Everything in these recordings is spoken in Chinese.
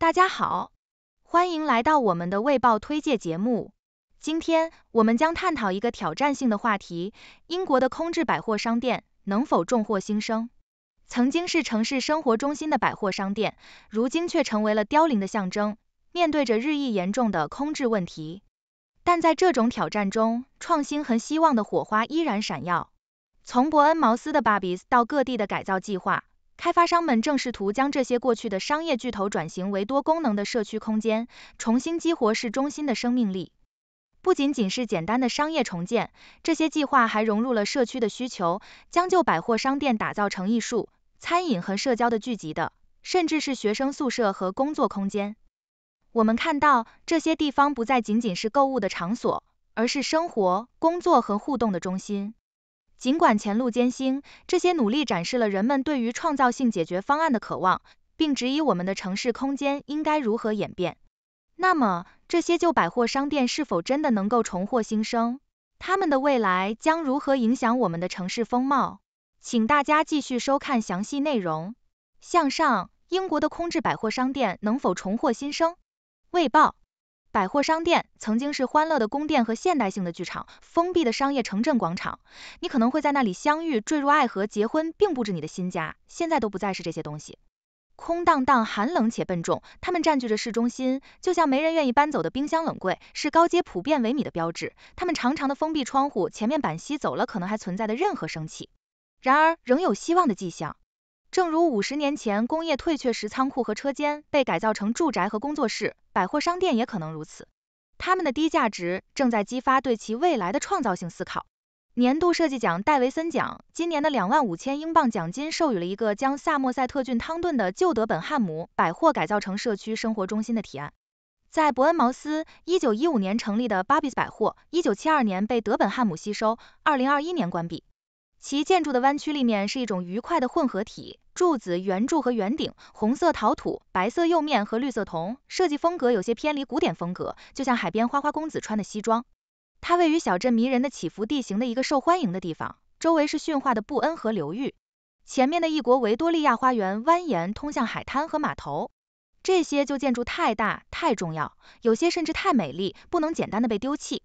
大家好，欢迎来到我们的《卫报推介》节目。今天我们将探讨一个挑战性的话题：英国的空置百货商店能否重获新生？曾经是城市生活中心的百货商店，如今却成为了凋零的象征。面对着日益严重的空置问题，但在这种挑战中，创新和希望的火花依然闪耀。从伯恩茅斯的 Babes 到各地的改造计划。开发商们正试图将这些过去的商业巨头转型为多功能的社区空间，重新激活市中心的生命力。不仅仅是简单的商业重建，这些计划还融入了社区的需求，将旧百货商店打造成艺术、餐饮和社交的聚集地，甚至是学生宿舍和工作空间。我们看到，这些地方不再仅仅是购物的场所，而是生活、工作和互动的中心。尽管前路艰辛，这些努力展示了人们对于创造性解决方案的渴望，并指引我们的城市空间应该如何演变。那么，这些旧百货商店是否真的能够重获新生？他们的未来将如何影响我们的城市风貌？请大家继续收看详细内容。向上，英国的空置百货商店能否重获新生？未报。百货商店曾经是欢乐的宫殿和现代性的剧场，封闭的商业城镇广场。你可能会在那里相遇、坠入爱河、结婚，并不置你的新家。现在都不再是这些东西，空荡荡、寒冷且笨重。它们占据着市中心，就像没人愿意搬走的冰箱冷柜，是高街普遍萎靡的标志。它们长长的封闭窗户前面板吸走了可能还存在的任何生气。然而，仍有希望的迹象。正如五十年前工业退却时，仓库和车间被改造成住宅和工作室，百货商店也可能如此。他们的低价值正在激发对其未来的创造性思考。年度设计奖戴维森奖，今年的两万五千英镑奖金授予了一个将萨默塞特郡汤顿的旧德本汉姆百货改造成社区生活中心的提案。在伯恩茅斯，一九一五年成立的 b a b i s 百货，一九七二年被德本汉姆吸收，二零二一年关闭。其建筑的弯曲立面是一种愉快的混合体，柱子、圆柱和圆顶，红色陶土、白色釉面和绿色铜，设计风格有些偏离古典风格，就像海边花花公子穿的西装。它位于小镇迷人的起伏地形的一个受欢迎的地方，周围是驯化的布恩河流域，前面的一国维多利亚花园蜿蜒通向海滩和码头。这些旧建筑太大、太重要，有些甚至太美丽，不能简单的被丢弃。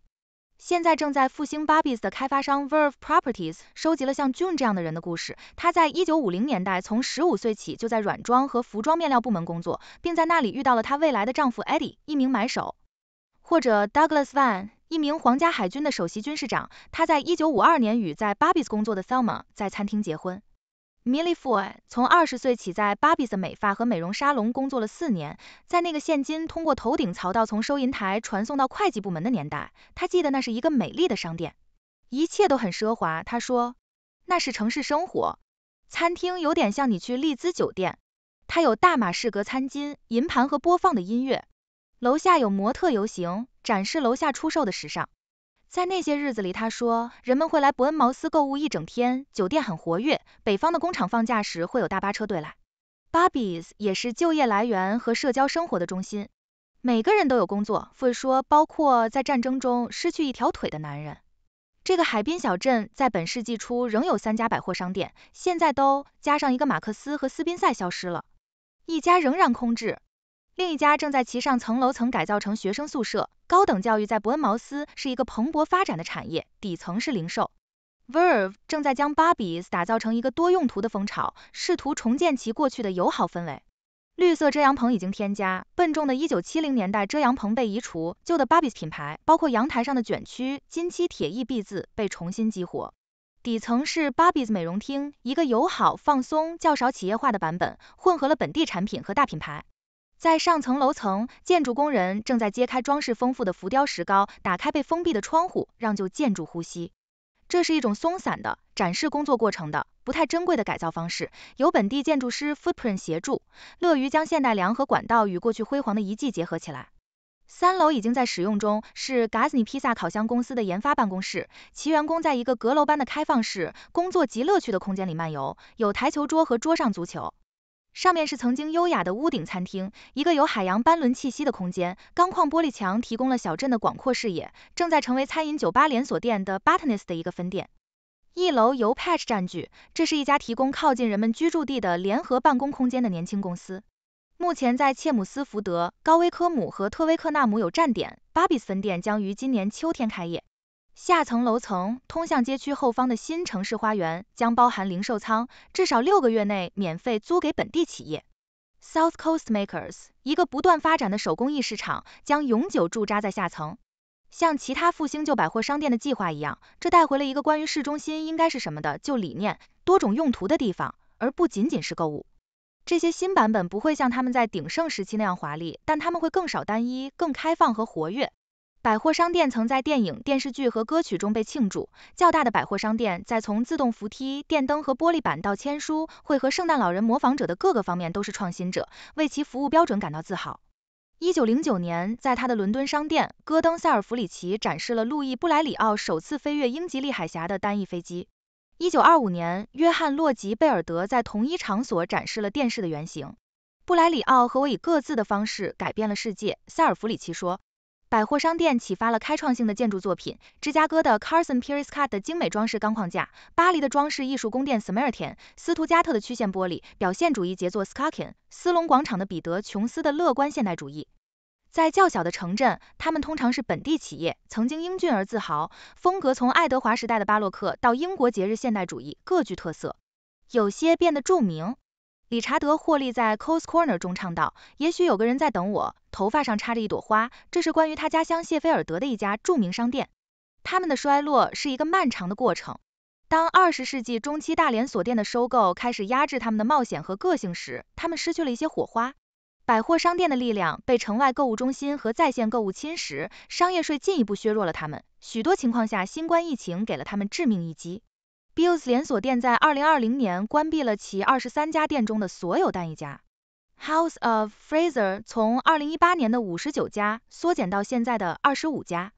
现在正在复兴 b a b i e s 的开发商 Verve Properties 收集了像 June 这样的人的故事。她在1950年代从15岁起就在软装和服装面料部门工作，并在那里遇到了她未来的丈夫 Eddie，一名买手，或者 Douglas Van，一名皇家海军的首席军事长。他在1952年与在 b a b i e s 工作的 t h e l m a 在餐厅结婚。Millifoe 从二十岁起在 b a r b i e s 美发和美容沙龙工作了四年，在那个现金通过头顶槽道从收银台传送到会计部门的年代，他记得那是一个美丽的商店，一切都很奢华。他说，那是城市生活。餐厅有点像你去丽兹酒店，它有大马士革餐巾、银盘和播放的音乐。楼下有模特游行，展示楼下出售的时尚。在那些日子里，他说人们会来伯恩茅斯购物一整天，酒店很活跃。北方的工厂放假时会有大巴车队来。巴比斯也是就业来源和社交生活的中心。每个人都有工作，会说包括在战争中失去一条腿的男人。这个海滨小镇在本世纪初仍有三家百货商店，现在都加上一个马克思和斯宾塞消失了，一家仍然空置。另一家正在其上层楼，层改造成学生宿舍。高等教育在伯恩茅斯是一个蓬勃发展的产业。底层是零售。Ver v e 正在将 b a b i e s 打造成一个多用途的蜂巢，试图重建其过去的友好氛围。绿色遮阳棚已经添加，笨重的1970年代遮阳棚被移除。旧的 b a b i e s 品牌，包括阳台上的卷曲金漆铁艺壁字，被重新激活。底层是 b a b i e s 美容厅，一个友好、放松、较少企业化的版本，混合了本地产品和大品牌。在上层楼层，建筑工人正在揭开装饰丰富的浮雕石膏，打开被封闭的窗户，让旧建筑呼吸。这是一种松散的展示工作过程的、不太珍贵的改造方式，由本地建筑师 Footprint 协助，乐于将现代梁和管道与过去辉煌的遗迹结合起来。三楼已经在使用中，是 Gasny Pizza 烤箱公司的研发办公室，其员工在一个阁楼般的开放式工作及乐趣的空间里漫游，有台球桌和桌上足球。上面是曾经优雅的屋顶餐厅，一个有海洋班轮气息的空间。钢框玻璃墙提供了小镇的广阔视野，正在成为餐饮酒吧连锁店的 b u t t o n e s t 的一个分店。一楼由 Patch 占据，这是一家提供靠近人们居住地的联合办公空间的年轻公司。目前在切姆斯福德、高威科姆和特威克纳姆有站点 b a b b i e 分店将于今年秋天开业。下层楼层通向街区后方的新城市花园，将包含零售仓，至少六个月内免费租给本地企业。South Coast Makers，一个不断发展的手工艺市场，将永久驻扎在下层。像其他复兴旧百货商店的计划一样，这带回了一个关于市中心应该是什么的旧理念——多种用途的地方，而不仅仅是购物。这些新版本不会像他们在鼎盛时期那样华丽，但他们会更少单一，更开放和活跃。百货商店曾在电影、电视剧和歌曲中被庆祝。较大的百货商店在从自动扶梯、电灯和玻璃板到签书会和圣诞老人模仿者的各个方面都是创新者，为其服务标准感到自豪。1909年，在他的伦敦商店，戈登·塞尔弗里奇展示了路易·布莱里奥首次飞越英吉利海峡的单翼飞机。1925年，约翰·洛吉·贝尔德在同一场所展示了电视的原型。布莱里奥和我以各自的方式改变了世界，塞尔弗里奇说。百货商店启发了开创性的建筑作品，芝加哥的 Carson Pirie s c o t 的精美装饰钢框架，巴黎的装饰艺术宫殿 s a m a r i t a n 斯图加特的曲线玻璃，表现主义杰作 Skarkin，斯隆广场的彼得琼斯的乐观现代主义。在较小的城镇，他们通常是本地企业，曾经英俊而自豪，风格从爱德华时代的巴洛克到英国节日现代主义各具特色，有些变得著名。理查德霍利在 c o s e Corner 中唱道：也许有个人在等我。头发上插着一朵花，这是关于他家乡谢菲尔德的一家著名商店。他们的衰落是一个漫长的过程。当二十世纪中期大连锁店的收购开始压制他们的冒险和个性时，他们失去了一些火花。百货商店的力量被城外购物中心和在线购物侵蚀，商业税进一步削弱了他们。许多情况下，新冠疫情给了他们致命一击。b i o l s 连锁店在二零二零年关闭了其二十三家店中的所有单一家。House of Fraser 从2018年的59家缩减到现在的25家。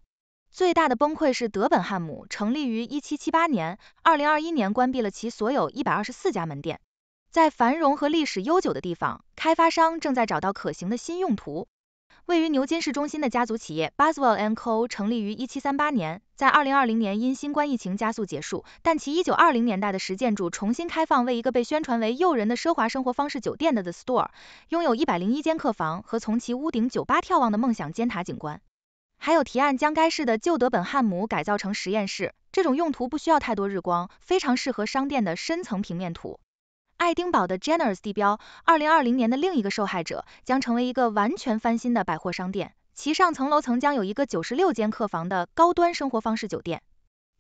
最大的崩溃是德本汉姆，成立于1778年，2021年关闭了其所有124家门店。在繁荣和历史悠久的地方，开发商正在找到可行的新用途。位于牛津市中心的家族企业 b s z e l l Co. 成立于1738年，在2020年因新冠疫情加速结束，但其1920年代的石建筑重新开放，为一个被宣传为诱人的奢华生活方式酒店的 The Store，拥有一百零一间客房和从其屋顶酒吧眺望的梦想尖塔景观。还有提案将该市的旧德本汉姆改造成实验室，这种用途不需要太多日光，非常适合商店的深层平面图。爱丁堡的 Generous 地标，2020年的另一个受害者，将成为一个完全翻新的百货商店，其上层楼层将有一个九十六间客房的高端生活方式酒店。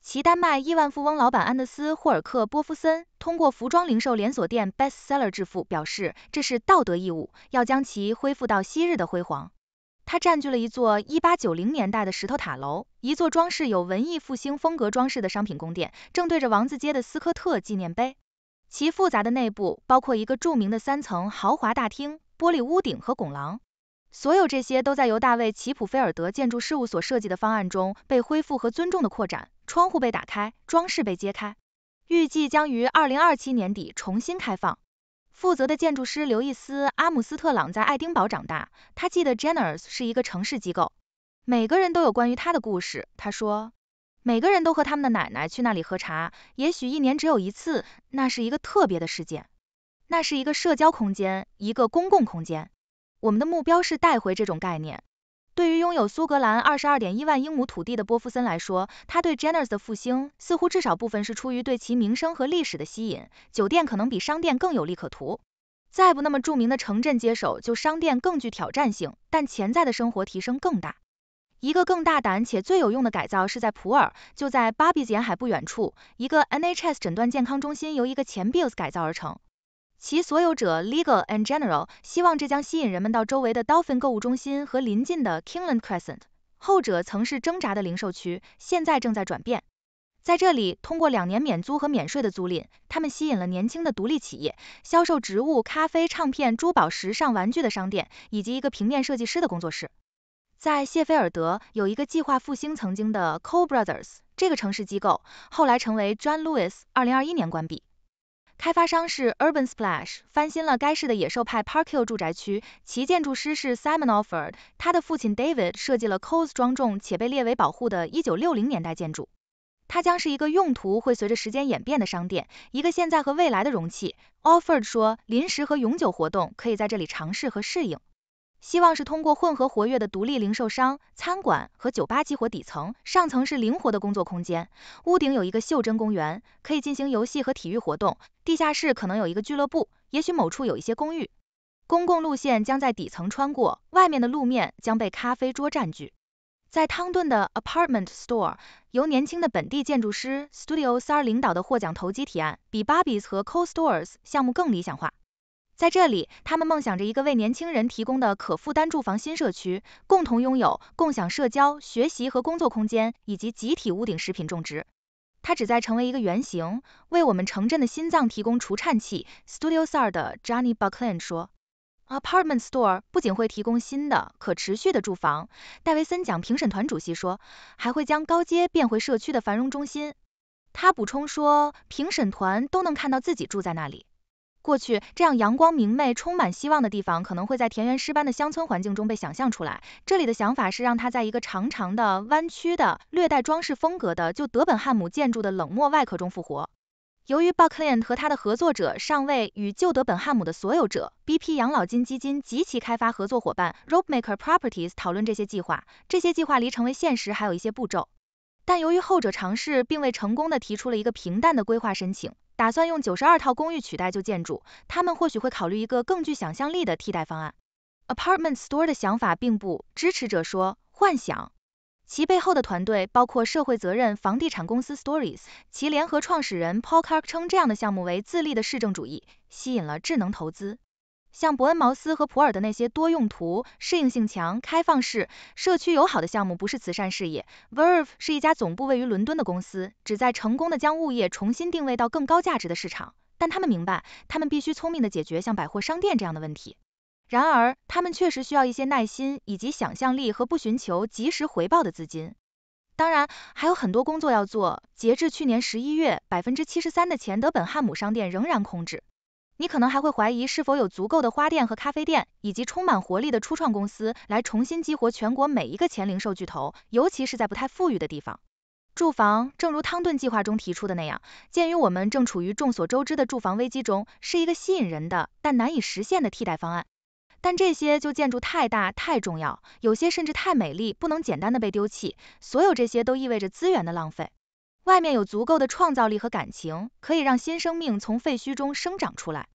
其丹麦亿万富翁老板安德斯·霍尔克波夫森通过服装零售连锁店 Bestseller 致富表示，这是道德义务，要将其恢复到昔日的辉煌。他占据了一座1890年代的石头塔楼，一座装饰有文艺复兴风格装饰的商品宫殿，正对着王子街的斯科特纪念碑。其复杂的内部包括一个著名的三层豪华大厅、玻璃屋顶和拱廊，所有这些都在由大卫齐普菲尔德建筑事务所设计的方案中被恢复和尊重的扩展。窗户被打开，装饰被揭开，预计将于二零二七年底重新开放。负责的建筑师刘易斯阿姆斯特朗在爱丁堡长大，他记得 g e n e r s 是一个城市机构，每个人都有关于他的故事，他说。每个人都和他们的奶奶去那里喝茶，也许一年只有一次，那是一个特别的事件，那是一个社交空间，一个公共空间。我们的目标是带回这种概念。对于拥有苏格兰二十二点一万英亩土地的波夫森来说，他对 n u s 的复兴似乎至少部分是出于对其名声和历史的吸引。酒店可能比商店更有利可图。再不那么著名的城镇接手，就商店更具挑战性，但潜在的生活提升更大。一个更大胆且最有用的改造是在普洱，就在巴比的沿海不远处，一个 NHS 诊断健康中心由一个前 Bills 改造而成，其所有者 Legal and General 希望这将吸引人们到周围的 Dolphin 购物中心和邻近的 Kingland Crescent，后者曾是挣扎的零售区，现在正在转变。在这里，通过两年免租和免税的租赁，他们吸引了年轻的独立企业，销售植物、咖啡、唱片、珠宝、时尚玩具的商店，以及一个平面设计师的工作室。在谢菲尔德有一个计划复兴曾经的 Cole Brothers 这个城市机构，后来成为 John Lewis。二零二一年关闭。开发商是 Urban Splash，翻新了该市的野兽派 Park Hill 住宅区。其建筑师是 Simon Offerd，他的父亲 David 设计了 Colez 重且被列为保护的一九六零年代建筑。它将是一个用途会随着时间演变的商店，一个现在和未来的容器。Offerd 说，临时和永久活动可以在这里尝试和适应。希望是通过混合活跃的独立零售商、餐馆和酒吧激活底层，上层是灵活的工作空间。屋顶有一个袖珍公园，可以进行游戏和体育活动。地下室可能有一个俱乐部，也许某处有一些公寓。公共路线将在底层穿过，外面的路面将被咖啡桌占据。在汤顿的 Apartment Store，由年轻的本地建筑师 Studio Sar 领导的获奖投机提案，比 Babis 和 Co Stores 项目更理想化。在这里，他们梦想着一个为年轻人提供的可负担住房新社区，共同拥有、共享社交、学习和工作空间，以及集体屋顶食品种植。它旨在成为一个原型，为我们城镇的心脏提供除颤器。Studio 2的 Johnny Buckland 说：“Apartment Store 不仅会提供新的可持续的住房，戴维森奖评审团主席说，还会将高街变回社区的繁荣中心。”他补充说，评审团都能看到自己住在那里。过去这样阳光明媚、充满希望的地方，可能会在田园诗般的乡村环境中被想象出来。这里的想法是让它在一个长长的、弯曲的、略带装饰风格的旧德本汉姆建筑的冷漠外壳中复活。由于 Buckland 和他的合作者尚未与旧德本汉姆的所有者 BP 养老金基金及其开发合作伙伴 Rope Maker Properties 讨论这些计划，这些计划离成为现实还有一些步骤。但由于后者尝试并未成功地提出了一个平淡的规划申请。打算用九十二套公寓取代旧建筑，他们或许会考虑一个更具想象力的替代方案。Apartment Store 的想法并不支持者说幻想，其背后的团队包括社会责任房地产公司 Stories，其联合创始人 Paul c a r k 称这样的项目为“自立的市政主义”，吸引了智能投资。像伯恩茅斯和普洱的那些多用途、适应性强、开放式、社区友好的项目不是慈善事业。Verve 是一家总部位于伦敦的公司，旨在成功的将物业重新定位到更高价值的市场，但他们明白，他们必须聪明地解决像百货商店这样的问题。然而，他们确实需要一些耐心，以及想象力和不寻求即时回报的资金。当然，还有很多工作要做。截至去年十一月，百分之七十三的前德本汉姆商店仍然空置。你可能还会怀疑是否有足够的花店和咖啡店，以及充满活力的初创公司来重新激活全国每一个前零售巨头，尤其是在不太富裕的地方。住房，正如汤顿计划中提出的那样，鉴于我们正处于众所周知的住房危机中，是一个吸引人的但难以实现的替代方案。但这些旧建筑太大、太重要，有些甚至太美丽，不能简单的被丢弃。所有这些都意味着资源的浪费。外面有足够的创造力和感情，可以让新生命从废墟中生长出来。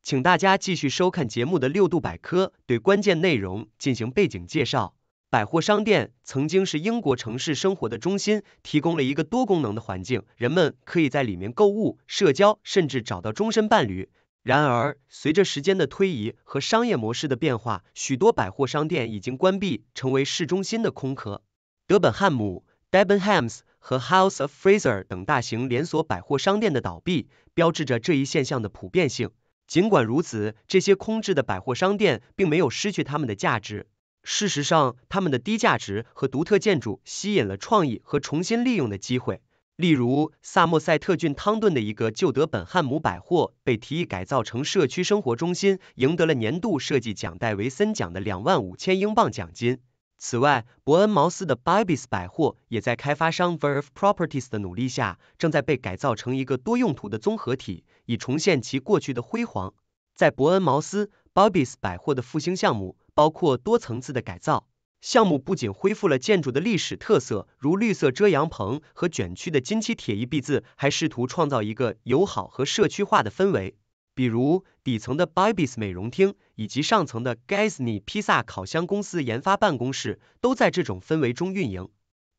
请大家继续收看节目的六度百科，对关键内容进行背景介绍。百货商店曾经是英国城市生活的中心，提供了一个多功能的环境，人们可以在里面购物、社交，甚至找到终身伴侣。然而，随着时间的推移和商业模式的变化，许多百货商店已经关闭，成为市中心的空壳。德本汉姆 （Debenhams） 和 House of Fraser 等大型连锁百货商店的倒闭，标志着这一现象的普遍性。尽管如此，这些空置的百货商店并没有失去它们的价值。事实上，它们的低价值和独特建筑吸引了创意和重新利用的机会。例如，萨默塞特郡汤顿的一个旧德本汉姆百货被提议改造成社区生活中心，赢得了年度设计奖戴维森奖的两万五千英镑奖金。此外，伯恩茅斯的 Babys 百货也在开发商 Verve Properties 的努力下，正在被改造成一个多用途的综合体，以重现其过去的辉煌。在伯恩茅斯，Babys 百货的复兴项目包括多层次的改造。项目不仅恢复了建筑的历史特色，如绿色遮阳棚和卷曲的金漆铁艺壁字，还试图创造一个友好和社区化的氛围。比如，底层的 b a b e s 美容厅以及上层的 Gasney 披萨烤箱公司研发办公室都在这种氛围中运营。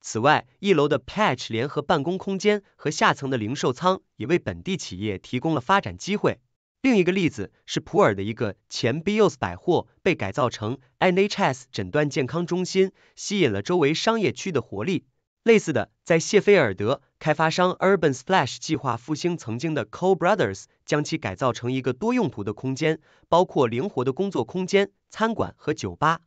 此外，一楼的 Patch 联合办公空间和下层的零售仓也为本地企业提供了发展机会。另一个例子是普洱的一个前 Bios 百货被改造成 NHS 诊断健康中心，吸引了周围商业区的活力。类似的，在谢菲尔德，开发商 Urban Splash 计划复兴曾经的 Cole Brothers，将其改造成一个多用途的空间，包括灵活的工作空间、餐馆和酒吧。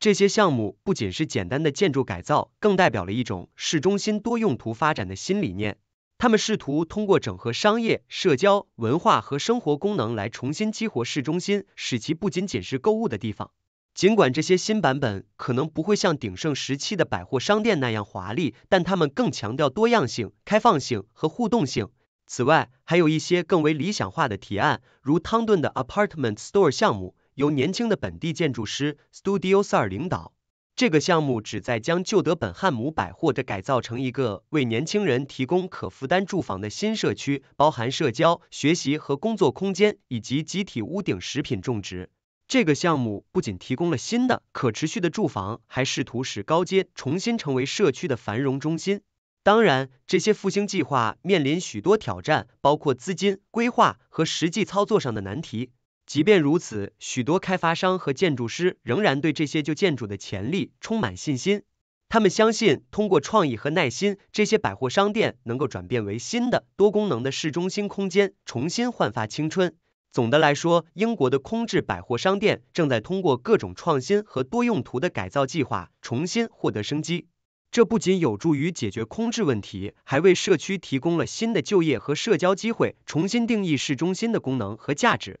这些项目不仅是简单的建筑改造，更代表了一种市中心多用途发展的新理念。他们试图通过整合商业、社交、文化和生活功能来重新激活市中心，使其不仅仅是购物的地方。尽管这些新版本可能不会像鼎盛时期的百货商店那样华丽，但他们更强调多样性、开放性和互动性。此外，还有一些更为理想化的提案，如汤顿的 Apartment Store 项目，由年轻的本地建筑师 Studio Sar 领导。这个项目旨在将旧德本汉姆百货的改造成一个为年轻人提供可负担住房的新社区，包含社交、学习和工作空间，以及集体屋顶食品种植。这个项目不仅提供了新的可持续的住房，还试图使高街重新成为社区的繁荣中心。当然，这些复兴计划面临许多挑战，包括资金、规划和实际操作上的难题。即便如此，许多开发商和建筑师仍然对这些旧建筑的潜力充满信心。他们相信，通过创意和耐心，这些百货商店能够转变为新的多功能的市中心空间，重新焕发青春。总的来说，英国的空置百货商店正在通过各种创新和多用途的改造计划重新获得生机。这不仅有助于解决空置问题，还为社区提供了新的就业和社交机会，重新定义市中心的功能和价值。